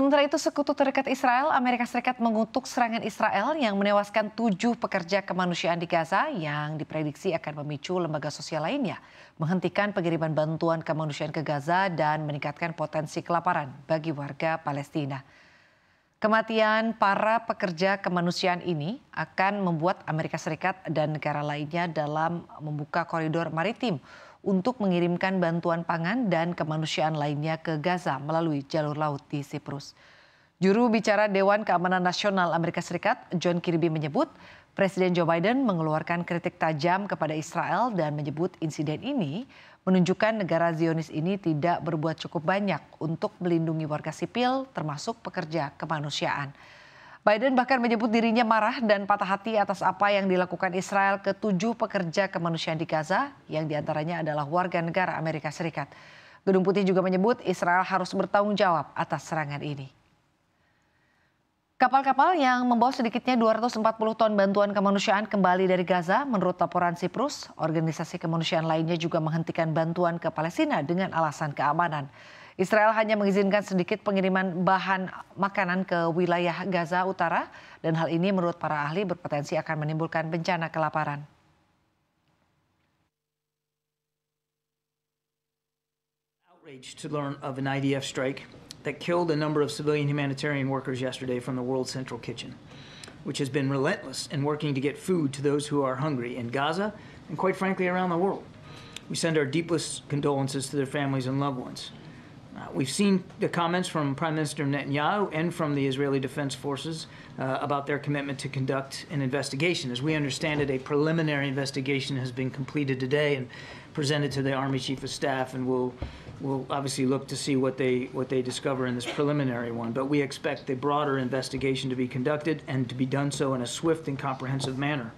Sementara itu, sekutu terdekat Israel, Amerika Serikat mengutuk serangan Israel yang menewaskan tujuh pekerja kemanusiaan di Gaza yang diprediksi akan memicu lembaga sosial lainnya menghentikan pengiriman bantuan kemanusiaan ke Gaza dan meningkatkan potensi kelaparan bagi warga Palestina. Kematian para pekerja kemanusiaan ini akan membuat Amerika Serikat dan negara lainnya dalam membuka koridor maritim untuk mengirimkan bantuan pangan dan kemanusiaan lainnya ke Gaza melalui jalur laut di Siprus. Juru bicara Dewan Keamanan Nasional Amerika Serikat, John Kirby menyebut, Presiden Joe Biden mengeluarkan kritik tajam kepada Israel dan menyebut insiden ini menunjukkan negara Zionis ini tidak berbuat cukup banyak untuk melindungi warga sipil termasuk pekerja kemanusiaan. Biden bahkan menyebut dirinya marah dan patah hati atas apa yang dilakukan Israel ke tujuh pekerja kemanusiaan di Gaza, yang diantaranya adalah warga negara Amerika Serikat. Gedung Putih juga menyebut Israel harus bertanggung jawab atas serangan ini. Kapal-kapal yang membawa sedikitnya 240 ton bantuan kemanusiaan kembali dari Gaza, menurut laporan Siprus, organisasi kemanusiaan lainnya juga menghentikan bantuan ke Palestina dengan alasan keamanan. Israel hanya mengizinkan sedikit pengiriman bahan makanan ke wilayah Gaza Utara dan hal ini menurut para ahli berpotensi akan menimbulkan bencana kelaparan. Outrage to learn of an IDF strike that killed a number of civilian humanitarian workers yesterday from the World Central Kitchen, which has been relentless in working to get food to those who are hungry in Gaza and quite frankly around the world. We send our deepest condolences to their families and loved ones. Uh, we've seen the comments from Prime Minister Netanyahu and from the Israeli Defense Forces uh, about their commitment to conduct an investigation. As we understand it, a preliminary investigation has been completed today and presented to the Army Chief of Staff, and we'll we'll obviously look to see what they what they discover in this preliminary one. But we expect the broader investigation to be conducted and to be done so in a swift and comprehensive manner.